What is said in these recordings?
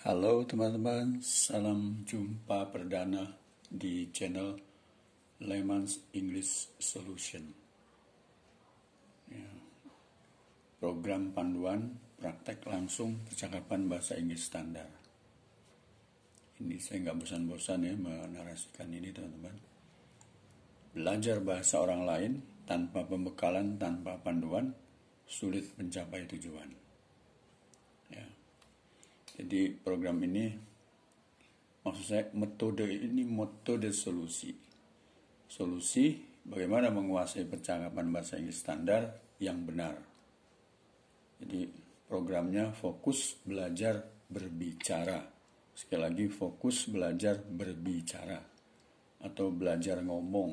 Halo teman-teman, salam jumpa perdana di channel Lehman's English Solution. Ya. Program panduan praktek langsung percakapan bahasa Inggris standar. Ini saya nggak bosan-bosan ya menarasikan ini teman-teman. Belajar bahasa orang lain tanpa pembekalan, tanpa panduan, sulit mencapai tujuan. Jadi program ini maksud saya metode ini metode solusi. Solusi bagaimana menguasai percakapan bahasa Inggris standar yang benar. Jadi programnya fokus belajar berbicara. Sekali lagi fokus belajar berbicara atau belajar ngomong,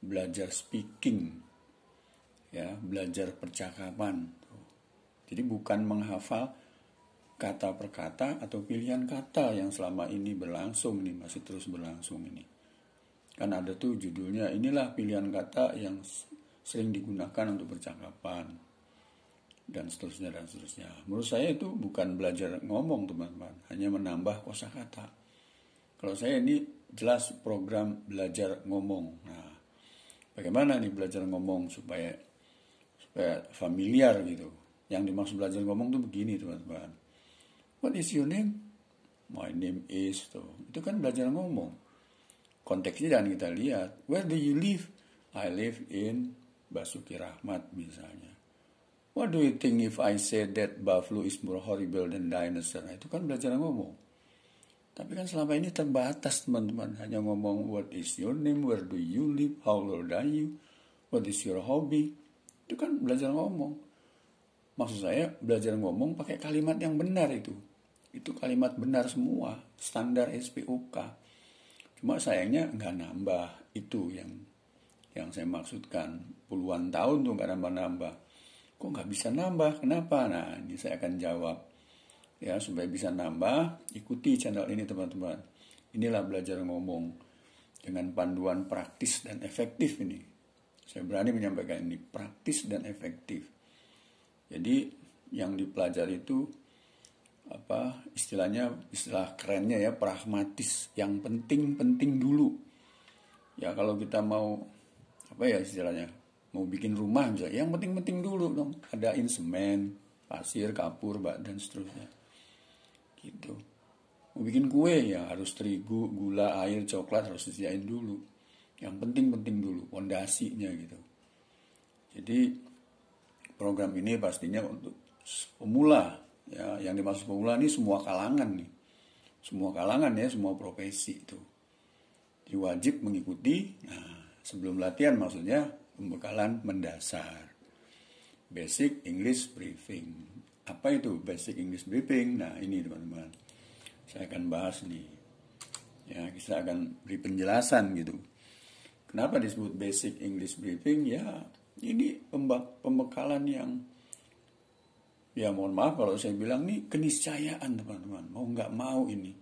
belajar speaking, ya belajar percakapan. Jadi bukan menghafal kata per kata atau pilihan kata yang selama ini berlangsung ini masih terus berlangsung ini kan ada tuh judulnya inilah pilihan kata yang sering digunakan untuk percakapan dan seterusnya dan seterusnya menurut saya itu bukan belajar ngomong teman-teman hanya menambah kosakata kalau saya ini jelas program belajar ngomong nah bagaimana nih belajar ngomong supaya supaya familiar gitu yang dimaksud belajar ngomong tuh begini teman-teman What is your name? My name is tuh. Itu kan belajar ngomong. Konteksnya jangan kita lihat. Where do you live? I live in Basuki Rahmat misalnya. What do you think if I say that buffalo is more horrible than dinosaur? Nah, itu kan belajar ngomong. Tapi kan selama ini terbatas teman-teman. Hanya ngomong what is your name, where do you live, how old are you, what is your hobby. Itu kan belajar ngomong. Maksud saya belajar ngomong pakai kalimat yang benar itu itu kalimat benar semua standar SPUK cuma sayangnya nggak nambah itu yang yang saya maksudkan puluhan tahun tuh nggak nambah-nambah kok nggak bisa nambah kenapa nah ini saya akan jawab ya supaya bisa nambah ikuti channel ini teman-teman inilah belajar ngomong dengan panduan praktis dan efektif ini saya berani menyampaikan ini praktis dan efektif jadi yang dipelajari itu apa istilahnya istilah kerennya ya pragmatis yang penting-penting dulu ya kalau kita mau apa ya istilahnya mau bikin rumah misalnya yang penting-penting dulu dong ada semen pasir kapur bak dan seterusnya gitu mau bikin kue ya harus terigu gula air coklat harus disediain dulu yang penting-penting dulu pondasinya gitu jadi program ini pastinya untuk pemula Ya, yang dimaksud pemula ini semua kalangan nih. Semua kalangan ya, semua profesi itu. diwajib mengikuti nah, sebelum latihan maksudnya pembekalan mendasar. Basic English Briefing. Apa itu Basic English Briefing? Nah, ini teman-teman. Saya akan bahas nih. Ya, kita akan beri penjelasan gitu. Kenapa disebut Basic English Briefing? Ya, ini pembekalan yang ya mohon maaf kalau saya bilang ini keniscayaan teman-teman mau nggak mau ini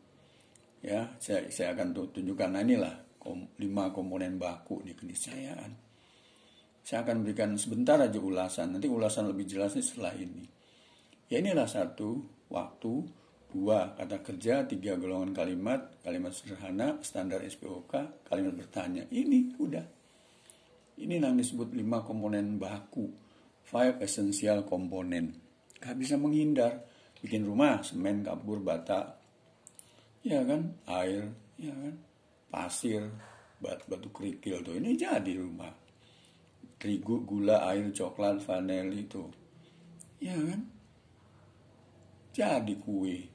ya saya, saya akan tunjukkan nah inilah kom, lima komponen baku di keniscayaan saya akan berikan sebentar aja ulasan nanti ulasan lebih jelasnya setelah ini ya inilah satu waktu dua kata kerja tiga golongan kalimat kalimat sederhana standar SPOK kalimat bertanya ini udah ini yang disebut lima komponen baku five essential komponen nggak bisa menghindar bikin rumah semen kapur bata ya kan air ya kan pasir batu, batu kerikil tuh ini jadi rumah terigu gula air coklat vanil itu ya kan jadi kue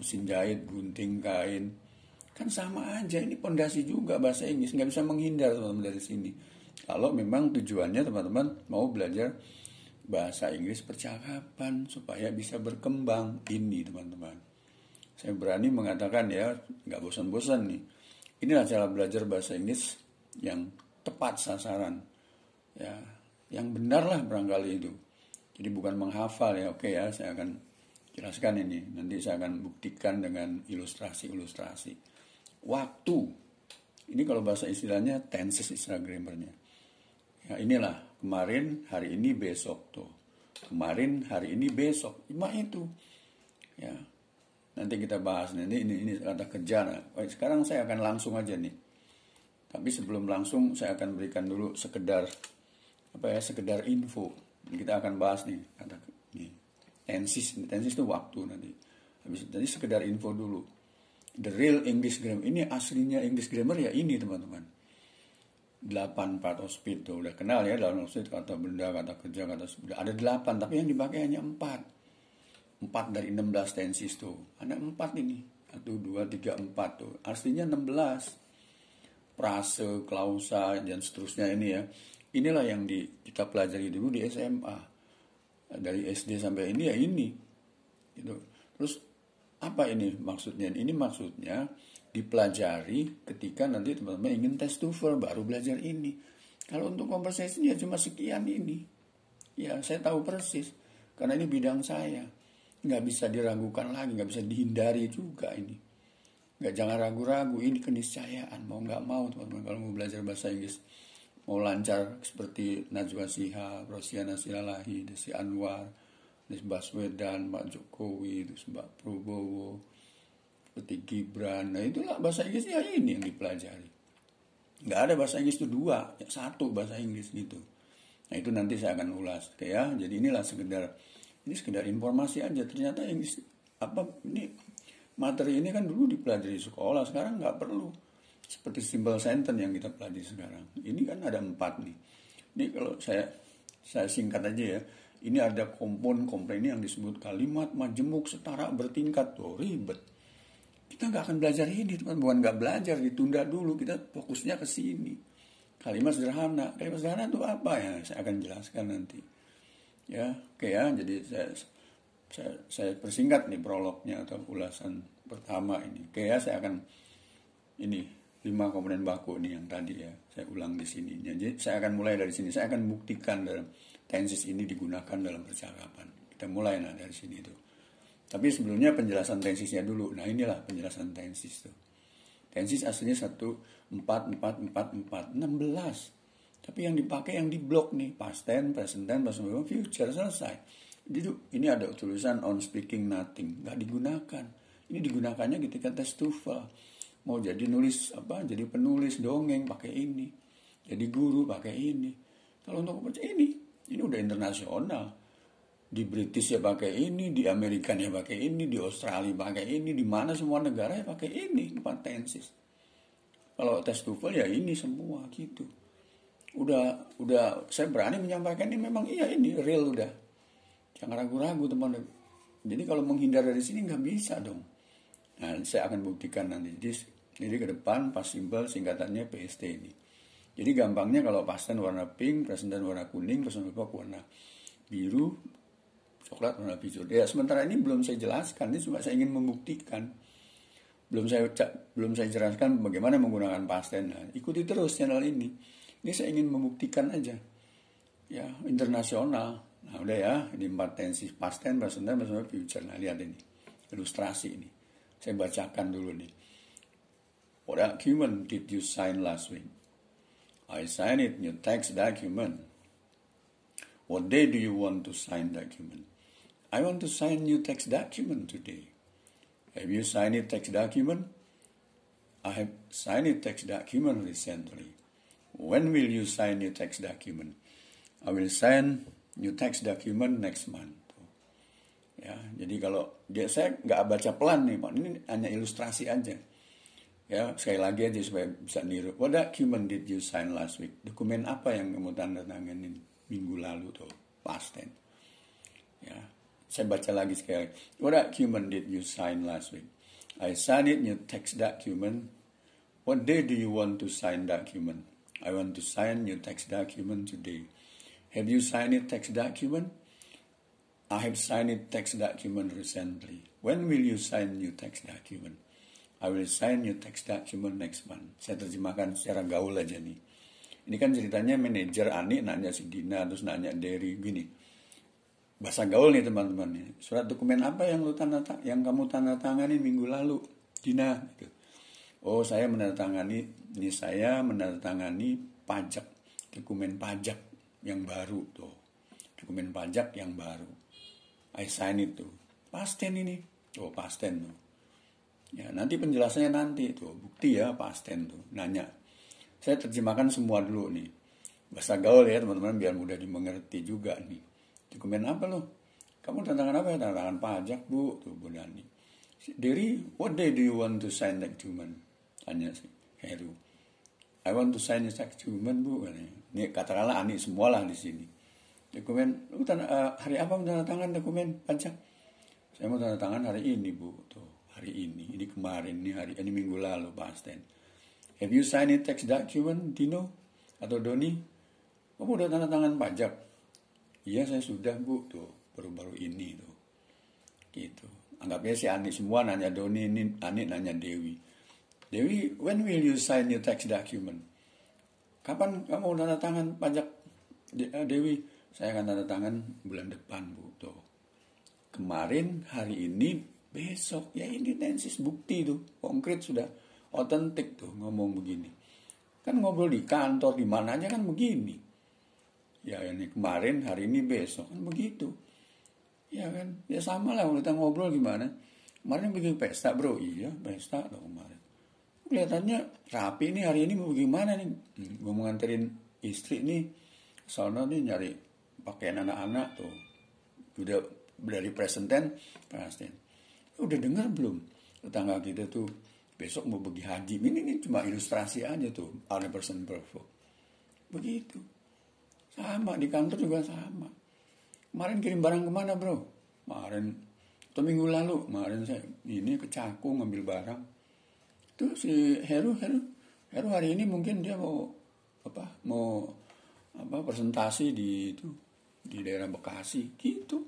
mesin jahit gunting kain kan sama aja ini pondasi juga bahasa Inggris nggak bisa menghindar teman-teman dari sini kalau memang tujuannya teman-teman mau belajar bahasa Inggris percakapan supaya bisa berkembang ini teman-teman. Saya berani mengatakan ya nggak bosan-bosan nih. Inilah cara belajar bahasa Inggris yang tepat sasaran. Ya, yang benar lah barangkali itu. Jadi bukan menghafal ya, oke ya, saya akan jelaskan ini. Nanti saya akan buktikan dengan ilustrasi-ilustrasi. Waktu. Ini kalau bahasa istilahnya tenses istilah grammarnya. Ya inilah kemarin hari ini besok tuh kemarin hari ini besok cuma itu ya nanti kita bahas nanti ini ini kata kerja nah. sekarang saya akan langsung aja nih tapi sebelum langsung saya akan berikan dulu sekedar apa ya sekedar info kita akan bahas nih kata ini tensis tensis itu waktu nanti habis tadi sekedar info dulu the real English grammar ini aslinya English grammar ya ini teman-teman delapan part of oh, speed tuh udah kenal ya dalam speed kata benda kata kerja kata benda. ada delapan tapi yang dipakai hanya empat empat dari 16 tensis tuh ada empat ini satu dua tiga empat tuh artinya 16 prase klausa dan seterusnya ini ya inilah yang di, kita pelajari dulu di SMA dari SD sampai ini ya ini gitu terus apa ini maksudnya? Ini maksudnya dipelajari ketika nanti teman-teman ingin tes TOEFL baru belajar ini. Kalau untuk conversation ya cuma sekian ini. Ya saya tahu persis karena ini bidang saya. Nggak bisa diragukan lagi, nggak bisa dihindari juga ini. Nggak jangan ragu-ragu, ini keniscayaan. Mau nggak mau teman-teman kalau mau belajar bahasa Inggris mau lancar seperti Najwa Sihab, Rosiana Silalahi, Desi Anwar, Anies Baswedan, Pak Jokowi, terus Pak Prabowo, seperti Gibran. Nah itulah bahasa Inggrisnya ini yang dipelajari. Gak ada bahasa Inggris itu dua, satu bahasa Inggris gitu. Nah itu nanti saya akan ulas, Oke, ya. Jadi inilah sekedar ini sekedar informasi aja. Ternyata Inggris apa ini materi ini kan dulu dipelajari di sekolah, sekarang nggak perlu. Seperti simple sentence yang kita pelajari sekarang. Ini kan ada empat nih. Ini kalau saya saya singkat aja ya ini ada kompon-kompon ini yang disebut kalimat majemuk setara bertingkat. Tuh ribet. Kita nggak akan belajar ini, teman. Bukan nggak belajar, ditunda dulu. Kita fokusnya ke sini. Kalimat sederhana. Kalimat sederhana itu apa ya? Saya akan jelaskan nanti. Ya, oke ya. Jadi saya, saya, saya persingkat nih prolognya atau ulasan pertama ini. Oke ya, saya akan ini lima komponen baku ini yang tadi ya saya ulang di sini jadi saya akan mulai dari sini saya akan buktikan dalam tensis ini digunakan dalam percakapan. Kita mulai nah dari sini itu. Tapi sebelumnya penjelasan tensisnya dulu. Nah inilah penjelasan tensis tuh. Tensis aslinya satu empat empat empat empat enam belas. Tapi yang dipakai yang di blok nih. Past tense, present tense, past tense, future, selesai. Jadi ini ada tulisan on speaking nothing. Nggak digunakan. Ini digunakannya ketika test TOEFL. Mau jadi nulis apa? Jadi penulis dongeng pakai ini. Jadi guru pakai ini. Kalau untuk percaya ini ini udah internasional. Di British ya pakai ini, di Amerika ya pakai ini, di Australia pakai ini, di mana semua negara ya pakai ini, empat tensis. Kalau tes TOEFL ya ini semua gitu. Udah udah saya berani menyampaikan ini memang iya ini real udah. Jangan ragu-ragu teman. Jadi kalau menghindar dari sini nggak bisa dong. Nah, saya akan buktikan nanti. Jadi, jadi ke depan pas simple singkatannya PST ini. Jadi gampangnya kalau pastel warna pink, presiden warna kuning, presiden pop warna biru, coklat warna hijau. Ya sementara ini belum saya jelaskan, ini cuma saya ingin membuktikan. Belum saya belum saya jelaskan bagaimana menggunakan pasten. Nah, ikuti terus channel ini. Ini saya ingin membuktikan aja. Ya, internasional. Nah, udah ya, ini empat tensi pasten, presiden, presenter, future. Nah, lihat ini. Ilustrasi ini. Saya bacakan dulu nih. What document did you sign last week? I sign it in your tax document. What day do you want to sign document? I want to sign new tax document today. Have you signed it tax document? I have signed it tax document recently. When will you sign your tax document? I will sign new tax document next month. Ya, jadi kalau dia saya nggak baca pelan nih, Pak. Ini hanya ilustrasi aja. Ya, sekali lagi aja supaya bisa niru. What document did you sign last week? Dokumen apa yang kamu tanda tanganin minggu lalu tuh? Last ten. Ya, saya baca lagi sekali. Lagi. What document did you sign last week? I signed it new text document. What day do you want to sign document? I want to sign your text document today. Have you signed your text document? I have signed your text document recently. When will you sign new text document? I will sign your text document next month. Saya terjemahkan secara gaul aja nih. Ini kan ceritanya manajer Ani nanya si Dina, terus nanya Derry gini. Bahasa gaul nih teman-teman. Surat dokumen apa yang lu tanda yang kamu tanda tangani minggu lalu, Dina? Gitu. Oh, saya menandatangani, ini saya menandatangani pajak, dokumen pajak yang baru tuh. Dokumen pajak yang baru. I sign itu. Pasten ini. Oh, pasten tuh. Ya, nanti penjelasannya nanti itu bukti ya Pak Asten tuh, nanya. Saya terjemahkan semua dulu nih. Bahasa gaul ya teman-teman biar mudah dimengerti juga nih. Dokumen apa loh? Kamu tantangan apa ya? Tantangan pajak bu, tuh Bu Dani. Diri, what day do you want to sign document? Tanya si Heru. I want to sign the document bu. Ini katakanlah Ani semualah di sini. Dokumen, lu tanda, eh, hari apa tanda tangan dokumen pajak? Saya mau tanda tangan hari ini bu. Tuh hari ini, ini kemarin, ini hari ini minggu lalu pak Asten. Have you signed a tax document, Dino? Atau Doni? Kamu udah tanda tangan pajak? Iya, saya sudah, Bu. Tuh, baru-baru ini tuh. Gitu. Anggapnya si Ani semua nanya Doni, ini Ani nanya Dewi. Dewi, when will you sign your tax document? Kapan kamu tanda tangan pajak eh, Dewi? Saya akan tanda tangan bulan depan, Bu. Tuh. Kemarin, hari ini, besok ya ini tensis bukti tuh konkret sudah otentik tuh ngomong begini kan ngobrol di kantor di mana aja kan begini ya ini kemarin hari ini besok kan begitu ya kan ya sama lah kita ngobrol gimana kemarin bikin pesta bro iya pesta dong kemarin kelihatannya rapi nih hari ini mau gimana nih hmm, gue mau nganterin istri nih soalnya nih nyari pakaian anak-anak tuh udah dari presenten presenten udah dengar belum tetangga kita tuh besok mau pergi haji ini, ini cuma ilustrasi aja tuh ada person perfect begitu sama di kantor juga sama kemarin kirim barang kemana bro kemarin atau minggu lalu kemarin saya ini ke Cakung ngambil barang itu si Heru Heru Heru hari ini mungkin dia mau apa mau apa presentasi di itu di daerah Bekasi gitu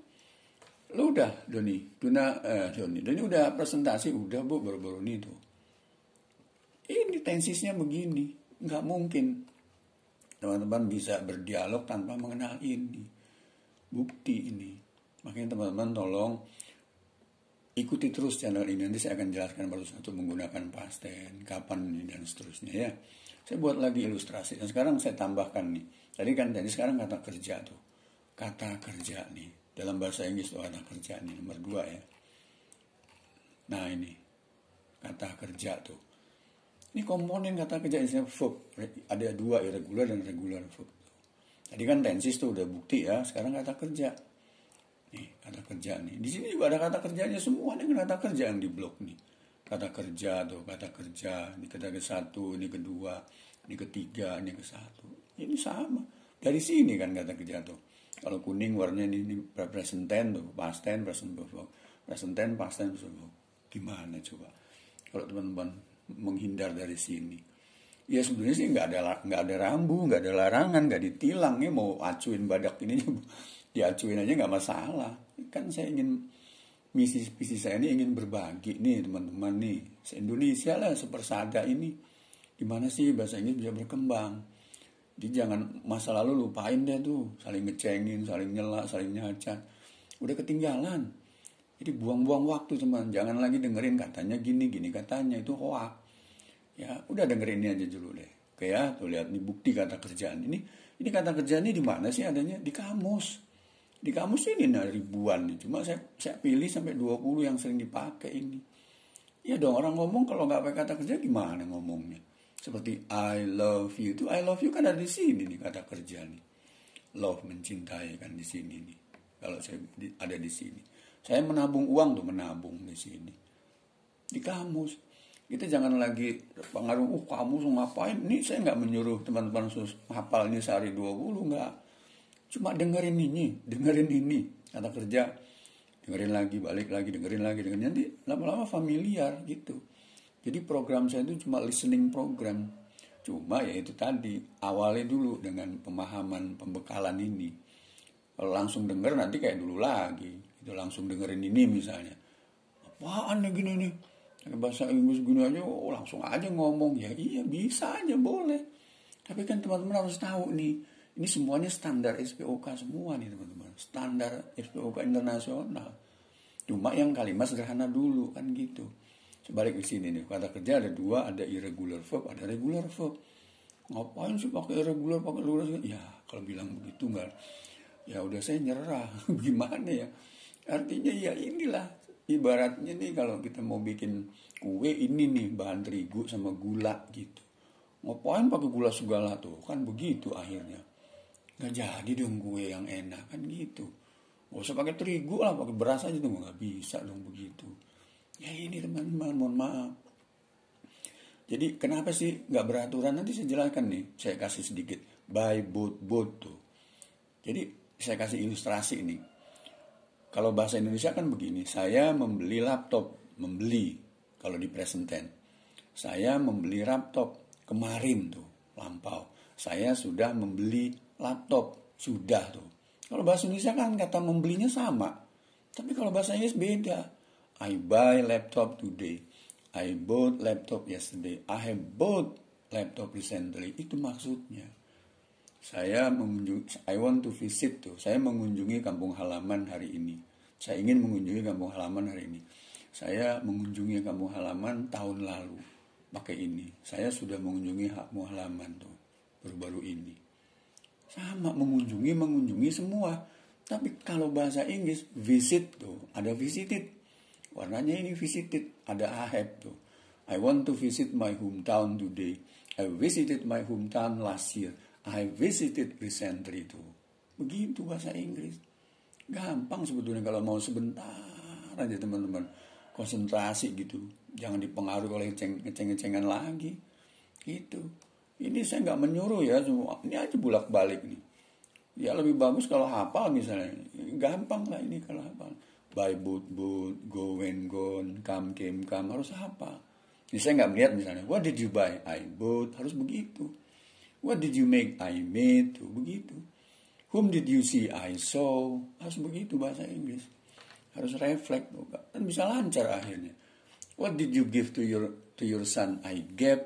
Lu udah Doni, Duna, eh, Doni, Doni udah presentasi udah bu baru-baru ini tuh. Ini tensisnya begini, nggak mungkin teman-teman bisa berdialog tanpa mengenal ini bukti ini. Makanya teman-teman tolong ikuti terus channel ini nanti saya akan jelaskan baru satu menggunakan pasten kapan dan seterusnya ya saya buat lagi ilustrasi dan sekarang saya tambahkan nih tadi kan tadi sekarang kata kerja tuh kata kerja nih dalam bahasa Inggris itu ada kerja ini nomor dua ya nah ini kata kerja tuh ini komponen kata kerja istilah verb ada dua irregular ya, dan regular verb tadi kan tensis tuh udah bukti ya sekarang kata kerja nih kata kerja nih di sini juga ada kata kerjanya semua dengan kata kerja yang di blok nih kata kerja tuh kata kerja ini kata ke satu ini kedua ini ketiga ini ke satu ini sama dari sini kan kata kerja tuh kalau kuning warnanya ini, ini presenten tuh pasten tense present verb present gimana coba kalau teman-teman menghindar dari sini ya sebenarnya sih nggak ada nggak ada rambu nggak ada larangan nggak ditilang ya mau acuin badak ini diacuin aja nggak masalah kan saya ingin misi misi saya ini ingin berbagi nih teman-teman nih se Indonesia lah sepersada ini gimana sih bahasa Inggris bisa berkembang jadi jangan masa lalu lupain deh tuh saling ngecengin saling nyela saling nyacat udah ketinggalan jadi buang-buang waktu teman jangan lagi dengerin katanya gini gini katanya itu hoak ya udah dengerin ini aja dulu deh oke ya tuh lihat nih bukti kata kerjaan ini ini kata kerjaan ini di mana sih adanya di kamus di kamus ini nah ribuan nih cuma saya saya pilih sampai 20 yang sering dipakai ini ya dong orang ngomong kalau nggak pakai kata kerja gimana ngomongnya seperti I love you. Itu I love you kan ada di sini nih kata kerja nih. Love mencintai kan di sini nih. Kalau saya ada di sini. Saya menabung uang tuh menabung di sini. Di kamus. Kita jangan lagi pengaruh, uh kamus ngapain? Ini saya nggak menyuruh teman-teman sus hafalnya sehari 20, nggak. Cuma dengerin ini, dengerin ini. Kata kerja, dengerin lagi, balik lagi, dengerin lagi, dengerin. Nanti lama-lama familiar gitu jadi program saya itu cuma listening program. Cuma ya itu tadi, awalnya dulu dengan pemahaman pembekalan ini. Kalau langsung denger nanti kayak dulu lagi. Itu langsung dengerin ini misalnya. Apaan ya gini nih? Pakai bahasa Inggris gini aja, oh, langsung aja ngomong. Ya iya bisa aja, boleh. Tapi kan teman-teman harus tahu nih, ini semuanya standar SPOK semua nih teman-teman. Standar SPOK internasional. Cuma yang kalimat sederhana dulu kan gitu balik di sini nih kata kerja ada dua ada irregular verb ada regular verb ngapain sih pakai irregular pakai regular ya kalau bilang begitu nggak ya udah saya nyerah gimana ya artinya ya inilah ibaratnya nih kalau kita mau bikin kue ini nih bahan terigu sama gula gitu ngapain pakai gula segala tuh kan begitu akhirnya nggak jadi dong kue yang enak kan gitu Gak usah pakai terigu lah pakai beras aja tuh nggak bisa dong begitu Ya ini teman-teman, mohon maaf. Jadi kenapa sih nggak beraturan? Nanti saya jelaskan nih, saya kasih sedikit. By boat boat tuh. Jadi saya kasih ilustrasi ini. Kalau bahasa Indonesia kan begini, saya membeli laptop, membeli kalau di present tense. Saya membeli laptop kemarin tuh, lampau. Saya sudah membeli laptop, sudah tuh. Kalau bahasa Indonesia kan kata membelinya sama. Tapi kalau bahasa Inggris beda I buy laptop today. I bought laptop yesterday. I have bought laptop recently. Itu maksudnya. Saya mengunjungi, I want to visit tuh. Saya mengunjungi kampung halaman hari ini. Saya ingin mengunjungi kampung halaman hari ini. Saya mengunjungi kampung halaman tahun lalu pakai ini. Saya sudah mengunjungi hakmu halaman tuh baru-baru ini. Sama mengunjungi mengunjungi semua. Tapi kalau bahasa Inggris visit tuh ada visited Warnanya ini visited, ada have tuh. I want to visit my hometown today. I visited my hometown last year. I visited recently tuh. Begitu bahasa Inggris. Gampang sebetulnya kalau mau sebentar aja teman-teman. Konsentrasi gitu. Jangan dipengaruhi oleh ngeceng-ngecengan lagi. Gitu. Ini saya nggak menyuruh ya semua. Ini aja bulak balik nih. Ya lebih bagus kalau hafal misalnya. Gampang lah ini kalau hafal by but but go when gone come came come harus apa ini saya nggak melihat misalnya what did you buy I bought harus begitu what did you make I made tuh begitu whom did you see I saw harus begitu bahasa Inggris harus reflect tuh kan bisa lancar akhirnya what did you give to your to your son I gave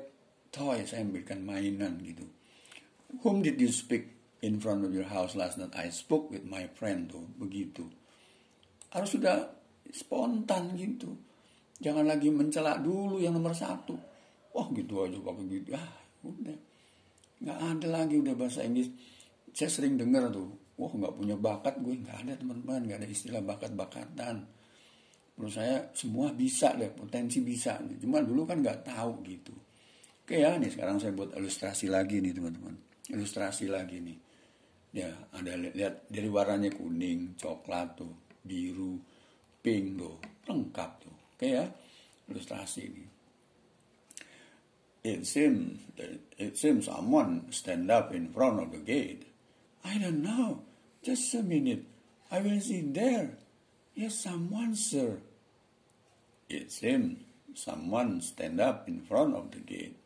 toy saya memberikan mainan gitu whom did you speak in front of your house last night I spoke with my friend tuh begitu harus sudah spontan gitu jangan lagi mencela dulu yang nomor satu wah gitu aja pakai gitu ah udah nggak ada lagi udah bahasa Inggris saya sering dengar tuh wah nggak punya bakat gue nggak ada teman-teman nggak ada istilah bakat-bakatan menurut saya semua bisa deh potensi bisa cuma dulu kan nggak tahu gitu oke ya nih sekarang saya buat ilustrasi lagi nih teman-teman ilustrasi lagi nih ya ada lihat dari warnanya kuning coklat tuh biru, pink loh, lengkap tuh. Oke ya, ilustrasi ini. It seems, it seems someone stand up in front of the gate. I don't know. Just a minute. I will see there. Yes, someone, sir. It seems someone stand up in front of the gate.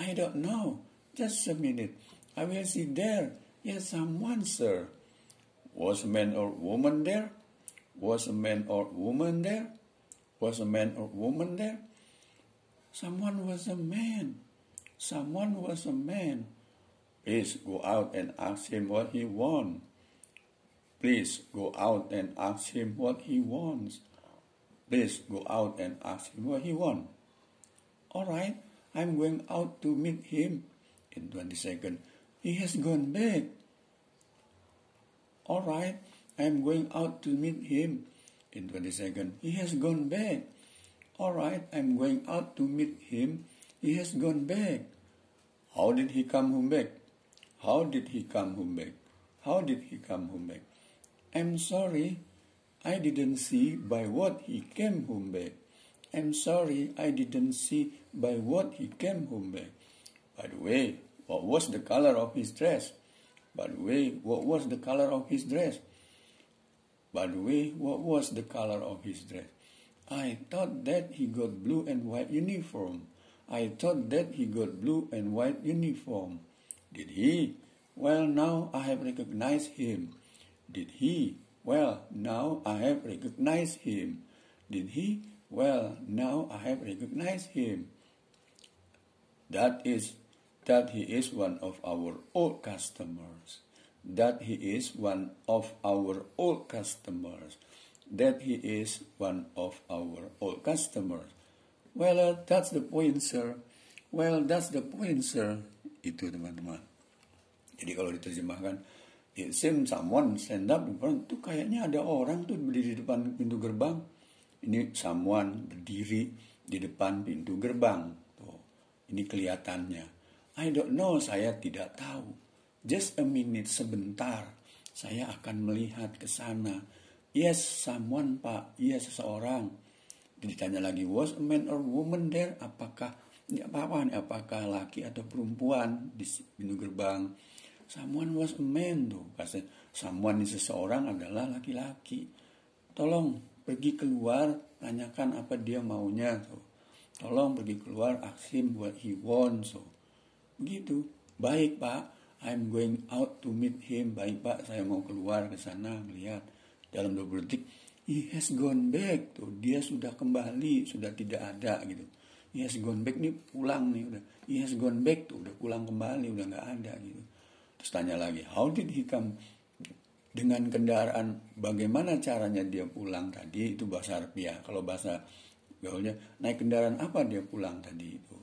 I don't know. Just a minute. I will see there. Yes, someone, sir. Was man or woman there? Was a man or woman there? Was a man or woman there? Someone was a man. Someone was a man. Please go out and ask him what he wants. Please go out and ask him what he wants. Please go out and ask him what he wants. All right, I'm going out to meet him. In 20 seconds, he has gone back. All right, I am going out to meet him. In 20 seconds, he has gone back. All right, I'm going out to meet him. He has gone back. How did he come home back? How did he come home back? How did he come home back? I'm sorry, I didn't see by what he came home back. I'm sorry, I didn't see by what he came home back. By the way, what was the color of his dress? By the way, what was the color of his dress? By the way, what was the color of his dress? I thought that he got blue and white uniform. I thought that he got blue and white uniform. Did he? Well, now I have recognized him. Did he? Well, now I have recognized him. Did he? Well, now I have recognized him. That is that he is one of our old customers. that he is one of our old customers, that he is one of our old customers. Well, uh, that's the point, sir. Well, that's the point, sir. Itu teman-teman. Jadi kalau diterjemahkan, it ya, seems someone stand up di depan, tuh kayaknya ada orang tuh berdiri di depan pintu gerbang. Ini someone berdiri di depan pintu gerbang. Tuh, ini kelihatannya. I don't know, saya tidak tahu. Just a minute, sebentar. Saya akan melihat ke sana. Yes, someone, Pak. Yes, seseorang. Ditanya lagi, was a man or woman there? Apakah ya apa-apa apakah laki atau perempuan di pintu gerbang? Someone was a man tuh. Pasti someone ini seseorang adalah laki-laki. Tolong pergi keluar, tanyakan apa dia maunya tuh. Tolong pergi keluar, ask buat what he wants. So. Begitu. Baik, Pak. I'm going out to meet him. Baik pak, saya mau keluar ke sana melihat. Dalam 20 detik, he has gone back. Tuh, dia sudah kembali, sudah tidak ada gitu. He has gone back nih pulang nih udah. He has gone back tuh udah pulang kembali, udah nggak ada gitu. Terus tanya lagi, how did he come? Dengan kendaraan, bagaimana caranya dia pulang tadi? Itu bahasa Arabia. Ya. Kalau bahasa gaulnya, naik kendaraan apa dia pulang tadi itu?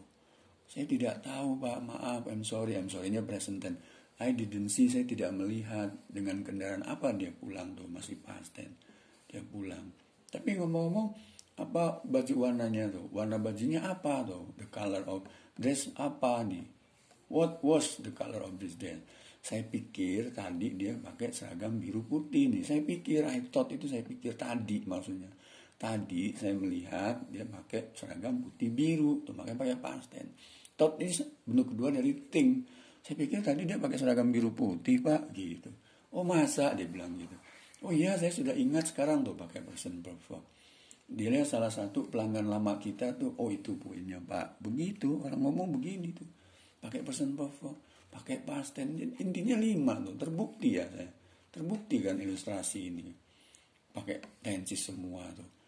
Saya tidak tahu pak, maaf, I'm sorry, I'm sorry ini present tense. I didn't see, saya tidak melihat dengan kendaraan apa dia pulang tuh, masih past tense. Dia pulang. Tapi ngomong-ngomong, apa baju warnanya tuh? Warna bajunya apa tuh? The color of dress apa nih? What was the color of this dress? Saya pikir tadi dia pakai seragam biru putih nih. Saya pikir, I thought itu saya pikir tadi maksudnya tadi saya melihat dia pakai seragam putih biru tuh makanya pakai pasten tot ini bentuk kedua dari ting saya pikir tadi dia pakai seragam biru putih pak gitu oh masa dia bilang gitu oh iya saya sudah ingat sekarang tuh pakai person perform dia lihat salah satu pelanggan lama kita tuh oh itu punya pak begitu orang ngomong begini tuh pakai person perform pakai pasten. intinya lima tuh terbukti ya saya terbukti kan ilustrasi ini pakai tensi semua tuh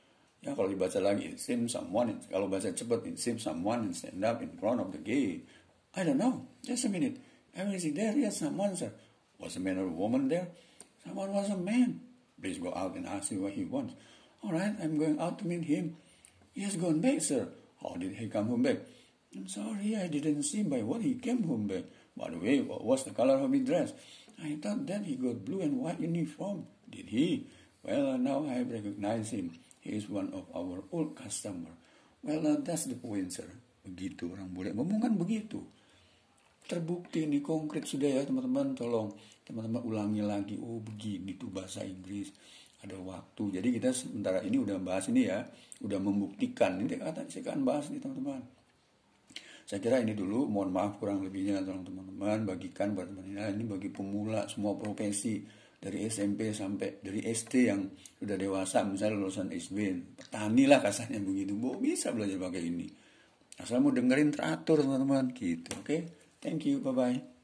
Ya kalau dibaca lagi, it seems someone, kalau baca cepat, it seems someone stand up in front of the gate. I don't know, just a minute. I mean, is there? Yes, someone, sir. Was a man or a woman there? Someone was a man. Please go out and ask him what he wants. All right, I'm going out to meet him. He has gone back, sir. How did he come home back? I'm sorry, I didn't see by what he came home back. By the way, what was the color of his dress? I thought that he got blue and white uniform. Did he? Well, now I recognize him. He is one of our old customer. Well, now that's the point, sir. Begitu orang boleh ngomong kan begitu. Terbukti ini konkret sudah ya teman-teman. Tolong teman-teman ulangi lagi. Oh begini tuh bahasa Inggris. Ada waktu. Jadi kita sementara ini udah bahas ini ya. Udah membuktikan. Ini kata saya akan bahas nih teman-teman. Saya kira ini dulu. Mohon maaf kurang lebihnya teman-teman. Bagikan buat teman-teman. Nah, ini bagi pemula semua profesi dari SMP sampai dari SD yang sudah dewasa misalnya lulusan SD petani lah kasarnya begitu bu bisa belajar pakai ini asal mau dengerin teratur teman-teman gitu oke okay? thank you bye bye